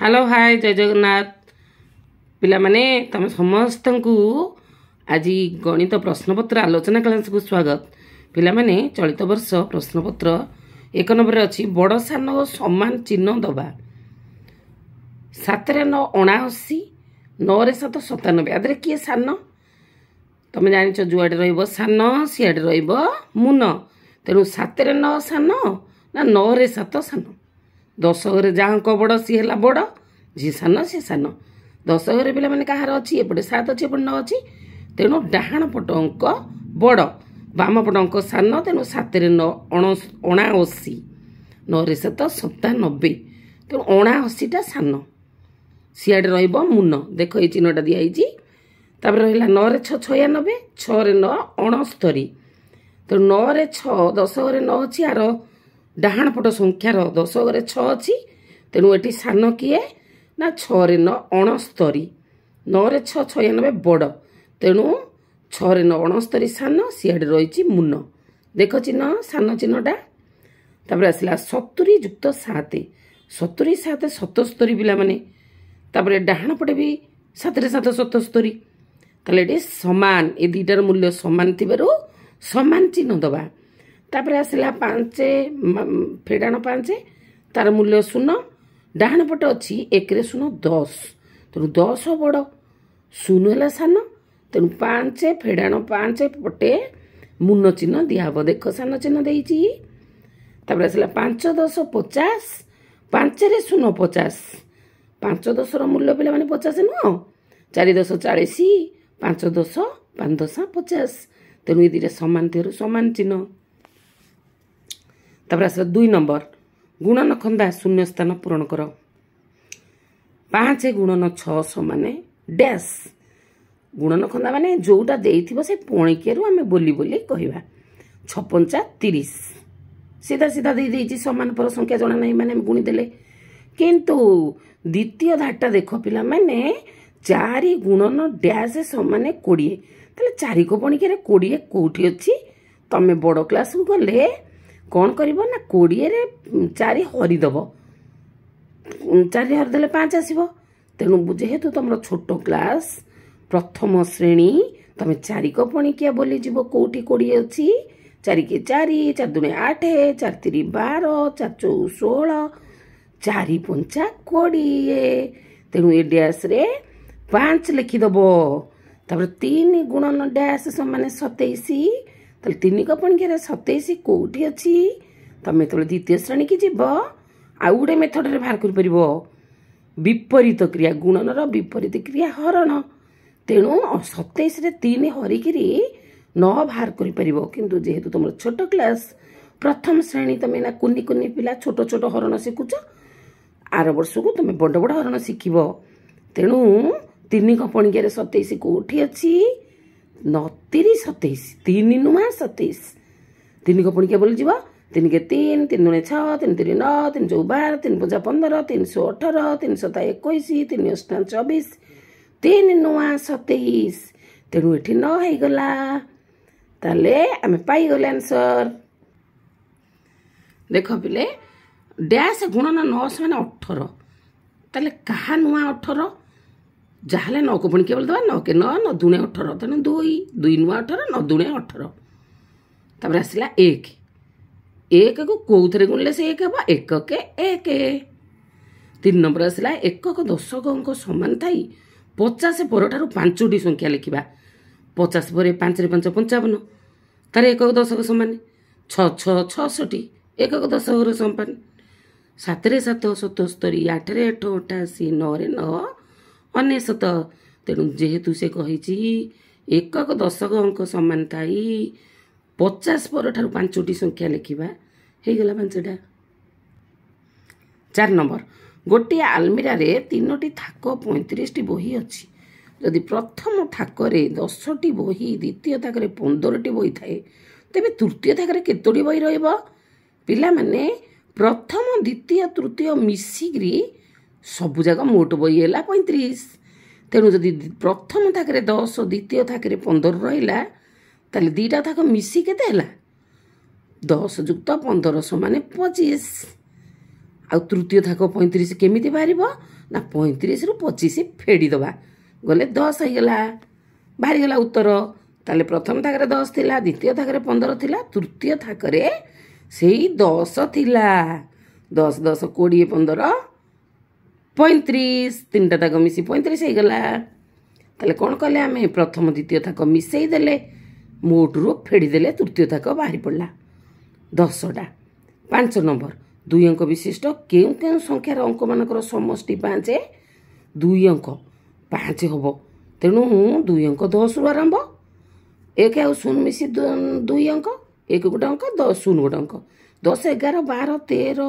hello hi ଜୟ ଜଗନ୍ନାଥ ପିଲାମାନେ ତୁମେ ସମସ୍ତଙ୍କୁ ଆଜି ଗଣିତ ପ୍ରଶ୍ନପତ୍ର ଆଲୋଚନା କ୍ଲାସ୍କୁ ସ୍ୱାଗତ ପିଲାମାନେ ଚଳିତ ବର୍ଷ ପ୍ରଶ୍ନପତ୍ର ଏକ ନମ୍ବରରେ ଅଛି ବଡ଼ ସାନ ସମାନ ଚିହ୍ନ ଦେବା ସାତରେ ନଅ ଅଣାଅଶୀ ନଅରେ ସାତ ସତାନବେ ଆଦରେ କିଏ ସାନ ତୁମେ ଜାଣିଛ ଯୁଆଡ଼େ ରହିବ ସାନ ସିଆଡ଼େ ରହିବ ମୁନ ତେଣୁ ସାତରେ ନଅ ସାନ ନା ନଅରେ ସାତ ସାନ ଦଶ ଘରେ ଯାହାଙ୍କ ବଡ଼ ସିଏ ହେଲା ବଡ଼ ଯିଏ ସାନ ସିଏ ସାନ ଦଶ ଘରେ ପିଲାମାନେ କାହାର ଅଛି ଏପଟେ ସାତ ଅଛି ଏପଟେ ନଅ ଅଛି ତେଣୁ ଡାହାଣ ପଟ ଅଙ୍କ ବଡ଼ ବାମ ପଟ ଅଙ୍କ ସାନ ତେଣୁ ସାତରେ ନଅ ଅଣ ଅଣାଅଶୀ ନଅରେ ସାତ ସତାନବେ ତେଣୁ ଅଣାଅଶୀଟା ସାନ ସିଆଡ଼େ ରହିବ ମୁନ ଦେଖ ଏଇ ଚିହ୍ନଟା ଦିଆହେଇଛି ତାପରେ ରହିଲା ନଅରେ ଛଅ ଛୟାନବେ ଛଅରେ ନଅ ଅଣସ୍ତରୀ ତେଣୁ ନଅରେ ଛଅ ଦଶ ଘରେ ନଅ ଅଛି ଆର ଡାହାଣ ପଟ ସଂଖ୍ୟାର ଦଶ ଘରେ ଛଅ ଅଛି ତେଣୁ ଏଠି ସାନ କିଏ ନା ଛଅରେ ନଅ ଅଣସ୍ତରୀ ନଅରେ ଛଅ ଛୟାନବେ ବଡ଼ ତେଣୁ ଛଅରେ ନଅ ଅଣସ୍ତରୀ ସାନ ସିଆଡ଼େ ରହିଛି ମୁନ ଦେଖ ଚିହ୍ନ ସାନ ଚିହ୍ନଟା ତାପରେ ଆସିଲା ସତୁରୀ ଯୁକ୍ତ ସାତ ସତୁରି ସାତ ସତସ୍ତରୀ ପିଲାମାନେ ତାପରେ ଡାହାଣ ପଟେ ବି ସାତରେ ସାତ ସତସ୍ତରୀ ତାହେଲେ ଏଠି ସମାନ ଏ ଦୁଇଟାର ମୂଲ୍ୟ ସମାନ ଥିବାରୁ ସମାନ ଚିହ୍ନ ଦେବା ତାପରେ ଆସିଲା ପାଞ୍ଚ ଫେଡ଼ାଣ ପାଞ୍ଚ ତାର ମୂଲ୍ୟ ଶୂନ ଡାହାଣ ପଟେ ଅଛି ଏକରେ ଶୂନ ଦଶ ତେଣୁ ଦଶ ବଡ଼ ଶୂନ ହେଲା ସାନ ତେଣୁ ପାଞ୍ଚ ଫେଡ଼ାଣ ପାଞ୍ଚ ପଟେ ମୁନ ଚିହ୍ନ ଦିଆହେବ ଦେଖ ସାନ ଚିହ୍ନ ଦେଇଛି ତାପରେ ଆସିଲା ପାଞ୍ଚ ଦଶ ପଚାଶ ପାଞ୍ଚରେ ଶୂନ ପଚାଶ ପାଞ୍ଚ ଦଶର ମୂଲ୍ୟ ପିଲାମାନେ ପଚାଶ ନୁହଁ ଚାରି ଦଶ ଚାଳିଶ ପାଞ୍ଚ ଦଶ ପାଞ୍ଚ ଦଶ ପଚାଶ ତେଣୁ ଏ ଦୁଇଟା ସମାନ ଥିବାରୁ ସମାନ ଚିହ୍ନ ତାପରେ ଆସିଲା ଦୁଇ ନମ୍ବର ଗୁଣନ ଖନ୍ଦା ଶୂନ୍ୟ ସ୍ଥାନ ପୂରଣ କର ପାଞ୍ଚ ଗୁଣନ ଛଅ ସମାନ ଡ୍ୟାସ୍ ଗୁଣନ ଖନ୍ଦା ମାନେ ଯେଉଁଟା ଦେଇଥିବ ସେ ପଣିକିଆରୁ ଆମେ ବୋଲି ବୋଲି କହିବା ଛପଞ୍ଚା ତିରିଶ ସିଧା ସିଧା ଦେଇଦେଇଛି ସମାନ ପର ସଂଖ୍ୟା ଜଣା ନାହିଁ ମାନେ ଆମେ ଗୁଣିଦେଲେ କିନ୍ତୁ ଦ୍ୱିତୀୟ ଧାରଟା ଦେଖ ପିଲାମାନେ ଚାରି ଗୁଣନ ଡ୍ୟାସ୍ ସମାନ କୋଡ଼ିଏ ତାହେଲେ ଚାରିକ ପଣିକିଆରେ କୋଡ଼ିଏ କେଉଁଠି ଅଛି ତମେ ବଡ଼ କ୍ଲାସ୍କୁ ଗଲେ କ'ଣ କରିବ ନା କୋଡ଼ିଏରେ ଚାରି ହରିଦେବ ଚାରି ହରିଦେଲେ ପାଞ୍ଚ ଆସିବ ତେଣୁ ଯେହେତୁ ତୁମର ଛୋଟ କ୍ଲାସ୍ ପ୍ରଥମ ଶ୍ରେଣୀ ତୁମେ ଚାରିକ ପଣିକିଆ ବୋଲିଯିବ କେଉଁଠି କୋଡ଼ିଏ ଅଛି ଚାରିକି ଚାରି ଚାରି ଦୁଣେ ଆଠ ଚାରି ତିରି ବାର ଚାରି ଚଉ ଷୋହଳ ଚାରି ପଞ୍ଚା କୋଡ଼ିଏ ତେଣୁ ଏ ଡ୍ୟାସ୍ରେ ପାଞ୍ଚ ଲେଖିଦେବ ତାପରେ ତିନି ଗୁଣନ ଡ୍ୟାସ୍ ସମାନ ସତେଇଶ ତାହେଲେ ତିନି ଗପଣିକିଆର ସତେଇଶ କେଉଁଠି ଅଛି ତୁମେ ଯେତେବେଳେ ଦ୍ୱିତୀୟ ଶ୍ରେଣୀକି ଯିବ ଆଉ ଗୋଟେ ମେଥଡ଼ରେ ବାହାର କରିପାରିବ ବିପରୀତ କ୍ରିୟା ଗୁଣନର ବିପରୀତ କ୍ରିୟା ହରଣ ତେଣୁ ସତେଇଶରେ ତିନି ହରିକିରି ନ ବାହାର କରିପାରିବ କିନ୍ତୁ ଯେହେତୁ ତୁମର ଛୋଟ କ୍ଲାସ୍ ପ୍ରଥମ ଶ୍ରେଣୀ ତୁମେ ନା କୁନି କୁନି ପିଲା ଛୋଟ ଛୋଟ ହରଣ ଶିଖୁଛ ଆର ବର୍ଷକୁ ତୁମେ ବଡ଼ ବଡ଼ ହରଣ ଶିଖିବ ତେଣୁ ତିନି କପଣିକିଆରେ ସତେଇଶ କେଉଁଠି ଅଛି ନତିରି ସତେଇଶ ତିନି ନୁମା ସତେଇଶ ତିନିକୁ ପୁଣି କେବଳ ଯିବ ତିନିକେ ତିନି ତିନି ଦୁଣେ ଛଅ ତିନି ତିନି ନଅ ତିନି ଚଉ ବାର ତିନି ପଞ୍ଚା ପନ୍ଦର ତିନିଶହ ଅଠର ତିନି ସତା ଏକୋଇଶ ତିନି ଅଷ୍ଟା ଚବିଶ ତିନି ନୂଆ ସତେଇଶ ତେଣୁ ଏଠି ନ ହେଇଗଲା ତାହେଲେ ଆମେ ପାଇଗଲେ ଆନ୍ସର୍ ଦେଖ ପିଲେ ଡ୍ୟାସ୍ ଗୁଣନ ନଅ ସେମାନେ ଅଠର ତାହେଲେ କାହା ନୂଆ ଅଠର ଯାହା ହେଲେ ନଅକୁ ପୁଣି କେବଳ ଦେବା ନଅ କେ ନଅ ନଅ ଦୁଣେ ଅଠର ତେଣୁ ଦୁଇ ଦୁଇ ନୂଆ ଅଠର ନଅ ଦୁଣେ ଅଠର ତାପରେ ଆସିଲା ଏକ ଏକକୁ କେଉଁଥିରେ ଗୁଣିଲେ ସେ ଏକ ହେବ ଏକକେ ଏକ ତିନି ନମ୍ବର ଆସିଲା ଏକକ ଦଶକଙ୍କ ସମାନ ଥାଇ ପଚାଶ ପରଠାରୁ ପାଞ୍ଚଟି ସଂଖ୍ୟା ଲେଖିବା ପଚାଶ ପରେ ପାଞ୍ଚରେ ପାଞ୍ଚ ପଞ୍ଚାବନ ତାର ଏକକ ଦଶକ ସମାନ ଛଅ ଛଅ ଛଅଷଠି ଏକକ ଦଶକର ସମାନ ସାତରେ ସାତ ସତସ୍ତରି ଆଠରେ ଆଠ ଅଠାଅଶୀ ନଅରେ ନଅ ଅନେଶତ ତେଣୁ ଯେହେତୁ ସେ କହିଛି ଏକକ ଦଶକ ଅଙ୍କ ସମାନ ଥାଇ ପଚାଶ ପରଠାରୁ ପାଞ୍ଚଟି ସଂଖ୍ୟା ଲେଖିବା ହେଇଗଲା ପାଞ୍ଚଟା ଚାରି ନମ୍ବର ଗୋଟିଏ ଆଲମିରାରେ ତିନୋଟି ଥାକ ପଇଁତିରିଶଟି ବହି ଅଛି ଯଦି ପ୍ରଥମ ଥାକରେ ଦଶଟି ବହି ଦ୍ୱିତୀୟ ଥାକରେ ପନ୍ଦରଟି ବହି ଥାଏ ତେବେ ତୃତୀୟ ଥାକରେ କେତୋଟି ବହି ରହିବ ପିଲାମାନେ ପ୍ରଥମ ଦ୍ୱିତୀୟ ତୃତୀୟ ମିଶିକିରି ସବୁଯାକ ମୋଟ ବହି ହେଲା ପଇଁତିରିଶ ତେଣୁ ଯଦି ପ୍ରଥମ ଥାକରେ ଦଶ ଦ୍ୱିତୀୟ ଥାକରେ ପନ୍ଦର ରହିଲା ତାହେଲେ ଦୁଇଟା ଥାକ ମିଶି କେତେ ହେଲା ଦଶ ଯୁକ୍ତ ପନ୍ଦର ସମାନେ ପଚିଶ ଆଉ ତୃତୀୟ ଥାକ ପଇଁତିରିଶ କେମିତି ବାହାରିବ ନା ପଇଁତିରିଶରୁ ପଚିଶ ଫେଡ଼ିଦେବା ଗଲେ ଦଶ ହେଇଗଲା ବାହାରିଗଲା ଉତ୍ତର ତାହେଲେ ପ୍ରଥମ ଥାକରେ ଦଶ ଥିଲା ଦ୍ୱିତୀୟ ଥାକରେ ପନ୍ଦର ଥିଲା ତୃତୀୟ ଥାକରେ ସେଇ ଦଶ ଥିଲା ଦଶ ଦଶ କୋଡ଼ିଏ ପନ୍ଦର ପଇଁତିରିଶ ତିନିଟା ତାକ ମିଶି ପଇଁତିରିଶ ହେଇଗଲା ତାହେଲେ କ'ଣ କଲେ ଆମେ ପ୍ରଥମ ଦ୍ୱିତୀୟ ଥାକ ମିଶାଇଦେଲେ ମୋଟରୁ ଫେଡ଼ିଦେଲେ ତୃତୀୟ ଥାକ ବାହାରି ପଡ଼ିଲା ଦଶଟା ପାଞ୍ଚ ନମ୍ବର ଦୁଇ ଅଙ୍କ ବିଶିଷ୍ଟ କେଉଁ କେଉଁ ସଂଖ୍ୟାର ଅଙ୍କମାନଙ୍କର ସମଷ୍ଟି ପାଞ୍ଚ ଦୁଇ ଅଙ୍କ ପାଞ୍ଚ ହେବ ତେଣୁ ଦୁଇ ଅଙ୍କ ଦଶରୁ ଆରମ୍ଭ ଏକ ଆଉ ଶୂନ ମିଶି ଦୁଇ ଅଙ୍କ ଏକ ଗୋଟେ ଅଙ୍କ ଦଶ ଶୂନ ଗୋଟେ ଅଙ୍କ ଦଶ ଏଗାର ବାର ତେର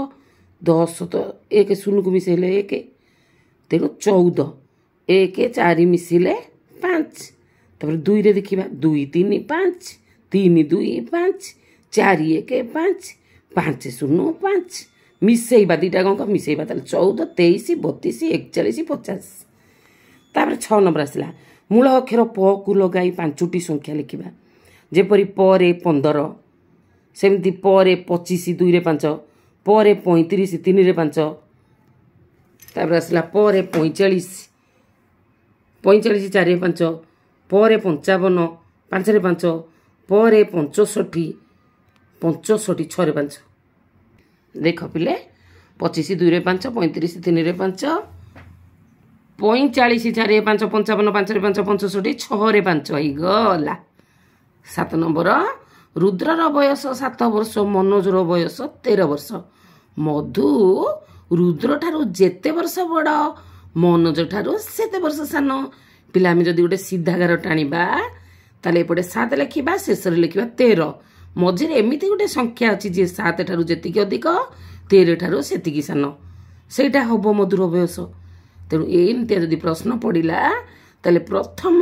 ଦଶ ତ ଏକ ଶୂନକୁ ମିଶାଇଲେ ଏକ ତେଣୁ ଚଉଦ ଏକ ଚାରି ମିଶିଲେ ପାଞ୍ଚ ତାପରେ ଦୁଇରେ ଦେଖିବା ଦୁଇ ତିନି ପାଞ୍ଚ ତିନି ଦୁଇ ପାଞ୍ଚ ଚାରି ଏକ ପାଞ୍ଚ ପାଞ୍ଚ ଶୂନ ପାଞ୍ଚ ମିଶେଇବା ଦୁଇଟା କ'ଣ ମିଶେଇବା ତାହେଲେ ଚଉଦ ତେଇଶ ବତିଶ ଏକଚାଳିଶ ପଚାଶ ତାପରେ ଛଅ ନମ୍ବର ଆସିଲା ମୂଳ ଅକ୍ଷର ପକୁ ଲଗାଇ ପାଞ୍ଚଟି ସଂଖ୍ୟା ଲେଖିବା ଯେପରି ପରେ ପନ୍ଦର ସେମିତି ପରେ ପଚିଶ ଦୁଇରେ ପାଞ୍ଚ ପରେ ପଇଁତିରିଶ ତିନିରେ ପାଞ୍ଚ ତାପରେ ଆସିଲା ପରେ ପଇଁଚାଳିଶ ପଇଁଚାଳିଶ ଚାରି ପାଞ୍ଚ ପରେ ପଞ୍ଚାବନ ପାଞ୍ଚରେ ପାଞ୍ଚ ପରେ ପଞ୍ଚଷଠି ପଞ୍ଚଷଠି ଛଅରେ ପାଞ୍ଚ ଦେଖ ପିଲେ ପଚିଶ ଦୁଇରେ ପାଞ୍ଚ ପଇଁତିରିଶ ତିନିରେ ପାଞ୍ଚ ପଇଁଚାଳିଶ ଚାରି ପାଞ୍ଚ ପଞ୍ଚାବନ ପାଞ୍ଚରେ ପାଞ୍ଚ ପଞ୍ଚଷଠି ଛଅରେ ପାଞ୍ଚ ହେଇଗଲା ସାତ ନମ୍ବର ରୁଦ୍ରର ବୟସ ସାତ ବର୍ଷ ମନୋଜର ବୟସ ତେର ବର୍ଷ ମଧୁ ରୁଦ୍ର ଠାରୁ ଯେତେ ବର୍ଷ ବଡ଼ ମନୋଜ ଠାରୁ ସେତେ ବର୍ଷ ସାନ ପିଲା ଆମେ ଯଦି ଗୋଟେ ସିଧାଗାର ଟାଣିବା ତାହେଲେ ଏପଟେ ସାତ ଲେଖିବା ଶେଷରେ ଲେଖିବା ତେର ମଝିରେ ଏମିତି ଗୋଟେ ସଂଖ୍ୟା ଅଛି ଯିଏ ସାତ ଠାରୁ ଯେତିକି ଅଧିକ ତେର ଠାରୁ ସେତିକି ସାନ ସେଇଟା ହେବ ମଧୁର ବୟସ ତେଣୁ ଏମିତିଆ ଯଦି ପ୍ରଶ୍ନ ପଡ଼ିଲା ତାହେଲେ ପ୍ରଥମ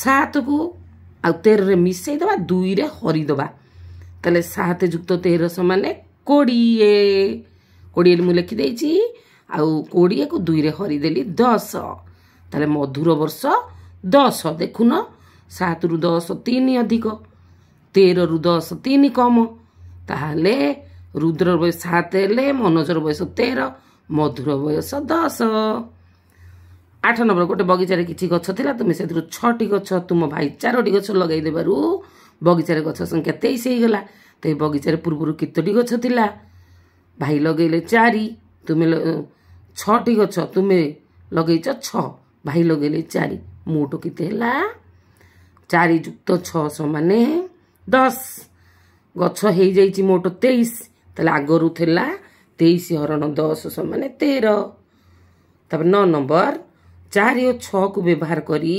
ସାତକୁ ଆଉ ତେରରେ ମିଶାଇ ଦେବା ଦୁଇରେ ହରିଦେବା ତାହେଲେ ସାତ ଯୁକ୍ତ ତେର ସମାନେ କୋଡ଼ିଏ କୋଡ଼ିଏରେ ମୁଁ ଲେଖିଦେଇଛି ଆଉ କୋଡ଼ିଏକୁ ଦୁଇରେ ହରିଦେଲି ଦଶ ତାହେଲେ ମଧୁର ବର୍ଷ ଦଶ ଦେଖୁନ ସାତରୁ ଦଶ ତିନି ଅଧିକ ତେରରୁ ଦଶ ତିନି କମ ତାହେଲେ ରୁଦ୍ର ବୟସ ସାତ ହେଲେ ମନୋଜର ବୟସ ତେର ମଧୁର ବୟସ ଦଶ ଆଠ ନମ୍ବର ଗୋଟେ ବଗିଚାରେ କିଛି ଗଛ ଥିଲା ତୁମେ ସେଥିରୁ ଛଅଟି ଗଛ ତୁମ ଭାଇ ଚାରୋଟି ଗଛ ଲଗାଇଦେବାରୁ ବଗିଚାରେ ଗଛ ସଂଖ୍ୟା ତେଇଶ ହେଇଗଲା ତେବେ ବଗିଚାରେ ପୂର୍ବରୁ କେତୋଟି ଗଛ ଥିଲା ଭାଇ ଲଗେଇଲେ ଚାରି ତୁମେ ଛଅଟି ଗଛ ତୁମେ ଲଗେଇଛ ଛଅ ଭାଇ ଲଗେଇଲେ ଚାରି ମୋଟ କେତେ ହେଲା ଚାରି ଯୁକ୍ତ ଛଅ ସମାନେ ଦଶ ଗଛ ହେଇଯାଇଛି ମୋଟ ତେଇଶ ତାହେଲେ ଆଗରୁ ଥିଲା ତେଇଶ ହରଣ ଦଶ ସମାନେ ତେର ତାପରେ ନଅ ନମ୍ବର ଚାରି ଓ ଛଅକୁ ବ୍ୟବହାର କରି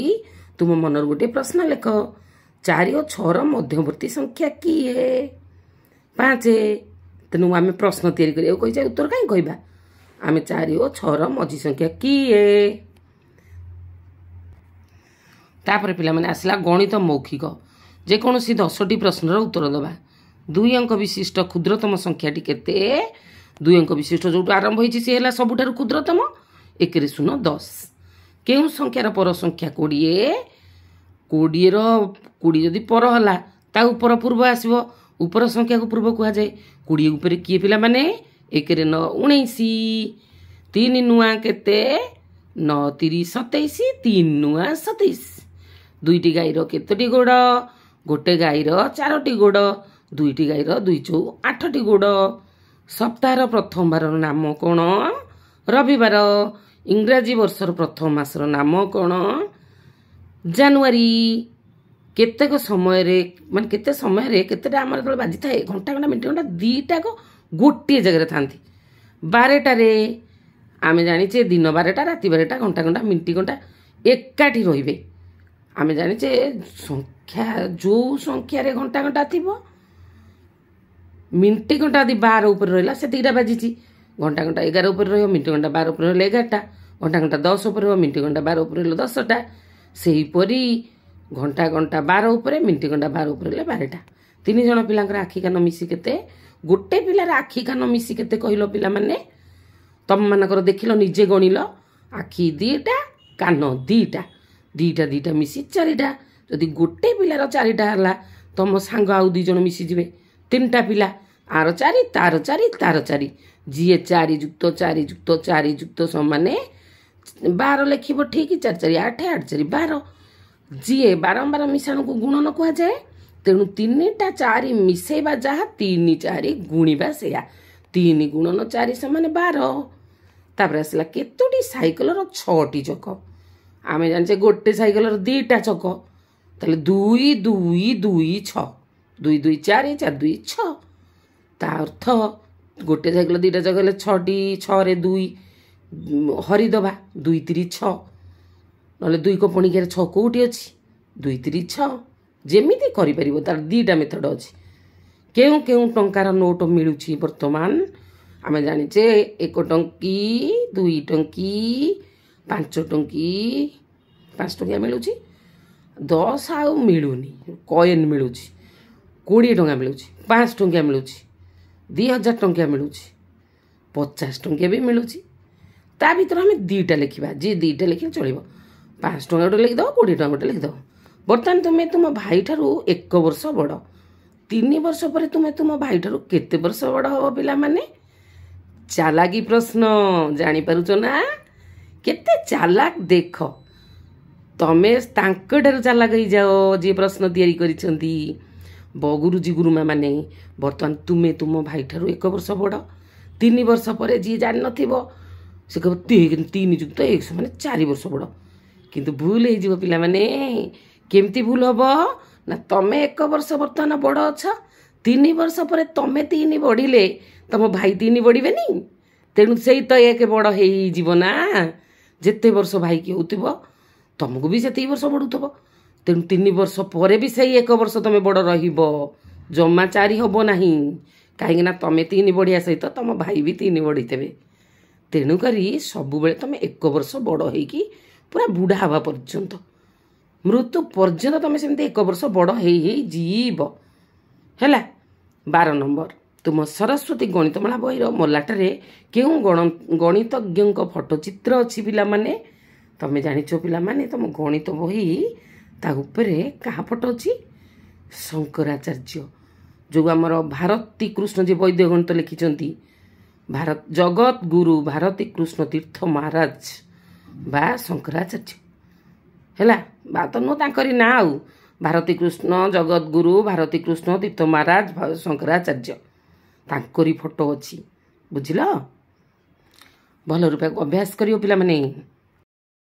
ତୁମ ମନରେ ଗୋଟିଏ ପ୍ରଶ୍ନ ଲେଖ ଚାରି ଓ ଛଅର ମଧ୍ୟବର୍ତ୍ତୀ ସଂଖ୍ୟା କିଏ ପାଞ୍ଚ ତେଣୁ ଆମେ ପ୍ରଶ୍ନ ତିଆରି କରିବାକୁ କହିଛେ ଉତ୍ତର କାହିଁ କହିବା ଆମେ ଚାରି ଓ ଛଅର ମଝି ସଂଖ୍ୟା କିଏ ତାପରେ ପିଲାମାନେ ଆସିଲା ଗଣିତ ମୌଖିକ ଯେକୌଣସି ଦଶଟି ପ୍ରଶ୍ନର ଉତ୍ତର ଦେବା ଦୁଇ ଅଙ୍କ ବିଶିଷ୍ଟ କ୍ଷୁଦ୍ରତମ ସଂଖ୍ୟାଟି କେତେ ଦୁଇ ଅଙ୍କ ବିଶିଷ୍ଟ ଯେଉଁଠୁ ଆରମ୍ଭ ହୋଇଛି ସେ ହେଲା ସବୁଠାରୁ କ୍ଷୁଦ୍ରତମ ଏକରେ ଶୂନ ଦଶ କେଉଁ ସଂଖ୍ୟାର ପର ସଂଖ୍ୟା କୋଡ଼ିଏ କୋଡ଼ିଏର କୋଡ଼ିଏ ଯଦି ପର ହେଲା ତା ଉପର ପୂର୍ବ ଆସିବ ଉପର ସଂଖ୍ୟାକୁ ପୂର୍ବ କୁହାଯାଏ କୋଡ଼ିଏ ଉପରେ କିଏ ପିଲାମାନେ ଏକରେ ନଅ ଉଣେଇଶ ତିନି ନୂଆ କେତେ ନଅ ତିରିଶ ସତେଇଶ ତିନି ନୂଆ ସତେଇଶ ଦୁଇଟି ଗାଈର କେତୋଟି ଗୋଡ଼ ଗୋଟେ ଗାଈର ଚାରୋଟି ଗୋଡ଼ ଦୁଇଟି ଗାଈର ଦୁଇ ଚଉ ଆଠଟି ଗୋଡ଼ ସପ୍ତାହର ପ୍ରଥମବାରର ନାମ କ'ଣ ରବିବାର ଇଂରାଜୀ ବର୍ଷର ପ୍ରଥମ ମାସର ନାମ କ'ଣ ଜାନୁଆରୀ କେତେକ ସମୟରେ ମାନେ କେତେ ସମୟରେ କେତେଟା ଆମର ଯେତେବେଳେ ବାଜିଥାଏ ଘଣ୍ଟା ଘଣ୍ଟା ମିନିଟ୍ ଘଣ୍ଟା ଦୁଇଟାକ ଗୋଟିଏ ଜାଗାରେ ଥାନ୍ତି ବାରଟାରେ ଆମେ ଜାଣିଛେ ଦିନ ବାରଟା ରାତି ବାରଟା ଘଣ୍ଟା ଘଣ୍ଟା ମିନିଟ୍ ଘଣ୍ଟା ଏକାଠି ରହିବେ ଆମେ ଜାଣିଛେ ସଂଖ୍ୟା ଯେଉଁ ସଂଖ୍ୟାରେ ଘଣ୍ଟା ଘଣ୍ଟା ଥିବ ମିନିଟ୍ ଘଣ୍ଟା ଯଦି ବାର ଉପରେ ରହିଲା ସେତିକିଟା ବାଜିଛି ଘଣ୍ଟା ଘଣ୍ଟା ଏଗାର ଉପରେ ରହିବ ମିନିଟ୍ ଘଣ୍ଟା ବାର ଉପରେ ରହିଲେ ଏଗାରଟା ଘଣ୍ଟା ଘଣ୍ଟା ଦଶ ଉପରେ ରହିବ ମିନିଟ୍ ଘଣ୍ଟା ବାର ଉପରେ ରହିଲେ ଦଶଟା ସେହିପରି ঘণ্টা ঘণ্টা বার উপরে মিনিট ঘণ্টা বার উপরে ହେଲେ ବାରଟା ତିନି ଜଣ ପିଲାଙ୍କର ଆଖି କାନ ମିଶି କେତେ ଗୋଟେ ପିଲାର ଆଖି କାନ ମିଶି କେତେ କହିଲ ପିଲାମାନେ ତମମାନଙ୍କର ଦେଖିଲ ନିଜେ ଗଣିଲ ଆଖି ଦୁଇଟା କାନ ଦୁଇଟା ଦୁଇଟା ଦୁଇଟା ମିଶି ଚାରିଟା ଯଦି ଗୋଟେ ପିଲାର ଚାରିଟା ହେଲା ତମ ସାଙ୍ଗ ଆଉ ଦୁଇ ଜଣ ମିଶିଯିବେ ତିନିଟା ପିଲା ଆର ଚାରି ତାର ଚାରି ତାର ଚାରି ଯିଏ ଚାରି ଯୁକ୍ତ ଚାରି ଯୁକ୍ତ ଚାରି ଯୁକ୍ତ ସମାନେ ବାର ଲେଖିବ ଠିକ୍ ଚାରି ଚାରି ଆଠ ଆଠ ଚାରି ବାର ଯିଏ ବାରମ୍ବାର ମିଶାଣକୁ ଗୁଣନ କୁହାଯାଏ ତେଣୁ ତିନିଟା ଚାରି ମିଶାଇବା ଯାହା ତିନି ଚାରି ଗୁଣିବା ସେଇଆ ତିନି ଗୁଣନ ଚାରି ସେମାନେ ବାର ତାପରେ ଆସିଲା କେତୋଟି ସାଇକେଲର ଛଅଟି ଚକ ଆମେ ଜାଣିଛେ ଗୋଟେ ସାଇକେଲର ଦୁଇଟା ଚକ ତାହେଲେ ଦୁଇ ଦୁଇ ଦୁଇ ଛଅ ଦୁଇ ଦୁଇ ଚାରି ଚାରି ଦୁଇ ଛଅ ତା ଅର୍ଥ ଗୋଟେ ସାଇକେଲ ଦୁଇଟା ଚକ ହେଲେ ଛଅଟି ଛଅରେ ଦୁଇ ହରିଦେବା ଦୁଇ ତିରି ଛଅ ନହେଲେ ଦୁଇ କପଣିକାରେ ଛଅ କେଉଁଠି ଅଛି ଦୁଇ ତିରିଶ ଛଅ ଯେମିତି କରିପାରିବ ତା'ର ଦୁଇଟା ମେଥଡ଼ ଅଛି କେଉଁ କେଉଁ ଟଙ୍କାର ନୋଟ୍ ମିଳୁଛି ବର୍ତ୍ତମାନ ଆମେ ଜାଣିଛେ ଏକ ଟଙ୍କି ଦୁଇ ଟଙ୍କି ପାଞ୍ଚ ଟଙ୍କି ପାଞ୍ଚ ଟଙ୍କିଆ ମିଳୁଛି ଦଶ ଆଉ ମିଳୁନି କଏନ୍ ମିଳୁଛି କୋଡ଼ିଏ ଟଙ୍କା ମିଳୁଛି ପାଞ୍ଚ ଟଙ୍କିଆ ମିଳୁଛି ଦୁଇ ହଜାର ଟଙ୍କିଆ ମିଳୁଛି ପଚାଶ ଟଙ୍କିଆ ବି ମିଳୁଛି ତା ଭିତରେ ଆମେ ଦୁଇଟା ଲେଖିବା ଯିଏ ଦୁଇଟା ଲେଖିଲେ ଚଳିବ ପାଞ୍ଚଶହ ଟଙ୍କା ଗୋଟେ ଲେଖିଦେବ କୋଡ଼ିଏ ଟଙ୍କା ଗୋଟେ ଲେଖିଦେବ ବର୍ତ୍ତମାନ ତୁମେ ତୁମ ଭାଇଠାରୁ ଏକ ବର୍ଷ ବଡ଼ ତିନି ବର୍ଷ ପରେ ତୁମେ ତୁମ ଭାଇଠାରୁ କେତେ ବର୍ଷ ବଡ଼ ହେବ ପିଲାମାନେ ଚାଲାକି ପ୍ରଶ୍ନ ଜାଣିପାରୁଛ ନା କେତେ ଚାଲାକ ଦେଖ ତମେ ତାଙ୍କଠାରୁ ଚାଲାକ ହେଇଯାଅ ଯିଏ ପ୍ରଶ୍ନ ତିଆରି କରିଛନ୍ତି ଗୁରୁଜୀ ଗୁରୁମାମାନେ ବର୍ତ୍ତମାନ ତୁମେ ତୁମ ଭାଇଠାରୁ ଏକ ବର୍ଷ ବଡ଼ ତିନି ବର୍ଷ ପରେ ଯିଏ ଜାଣିନଥିବ ସେ କହିବ ତିନି ଯୁକ୍ତ ଏକ ମାନେ ଚାରି ବର୍ଷ ବଡ଼ କିନ୍ତୁ ଭୁଲ ହେଇଯିବ ପିଲାମାନେ କେମିତି ଭୁଲ ହେବ ନା ତମେ ଏକ ବର୍ଷ ବର୍ତ୍ତମାନ ବଡ଼ ଅଛ ତିନି ବର୍ଷ ପରେ ତମେ ତିନି ବଢ଼ିଲେ ତମ ଭାଇ ତିନି ବଢ଼ିବେନି ତେଣୁ ସେଇ ତ ଏକ ବଡ଼ ହେଇଯିବ ନା ଯେତେ ବର୍ଷ ଭାଇକି ହେଉଥିବ ତମକୁ ବି ସେତିକି ବର୍ଷ ବଢ଼ୁଥିବ ତେଣୁ ତିନି ବର୍ଷ ପରେ ବି ସେଇ ଏକ ବର୍ଷ ତମେ ବଡ଼ ରହିବ ଜମା ଚାରି ହେବ ନାହିଁ କାହିଁକିନା ତମେ ତିନି ବଢ଼ିଆ ସହିତ ତମ ଭାଇ ବି ତିନି ବଢ଼ିଥିବେ ତେଣୁକରି ସବୁବେଳେ ତମେ ଏକ ବର୍ଷ ବଡ଼ ହେଇକି ପୁରା ବୁଢ଼ା ହେବା ପର୍ଯ୍ୟନ୍ତ ମୃତ୍ୟୁ ପର୍ଯ୍ୟନ୍ତ ତୁମେ ସେମିତି ଏକ ବର୍ଷ ବଡ଼ ହେଇ ହେଇ ଯିବ ହେଲା ବାର ନମ୍ବର ତୁମ ସରସ୍ୱତୀ ଗଣିତମାଳା ବହିର ମଲାଟାରେ କେଉଁ ଗଣ ଗଣିତଜ୍ଞଙ୍କ ଫଟୋ ଚିତ୍ର ଅଛି ପିଲାମାନେ ତୁମେ ଜାଣିଛ ପିଲାମାନେ ତୁମ ଗଣିତ ବହି ତା ଉପରେ କାହା ଫଟୋ ଅଛି ଶଙ୍କରାଚାର୍ଯ୍ୟ ଯେଉଁ ଆମର ଭାରତୀ କୃଷ୍ଣ ଯିଏ ବୈଦ୍ୟ ଗଣିତ ଲେଖିଛନ୍ତି ଭାରତ ଜଗତ ଗୁରୁ ଭାରତୀ କୃଷ୍ଣ ତୀର୍ଥ ମହାରାଜ ବା ଶଙ୍କରାଚାର୍ଯ୍ୟ ହେଲା ବା ତ ନୁହଁ ତାଙ୍କରି ନାଁ ଆଉ ଭାରତୀ କୃଷ୍ଣ ଜଗଦ୍ଗୁରୁ ଭାରତୀ କୃଷ୍ଣ ତୀର୍ଥ ମହାରାଜ ଶଙ୍କରାଚାର୍ଯ୍ୟ ତାଙ୍କରି ଫଟୋ ଅଛି ବୁଝିଲ ଭଲ ରୂପାକୁ ଅଭ୍ୟାସ କରିବ ପିଲାମାନେ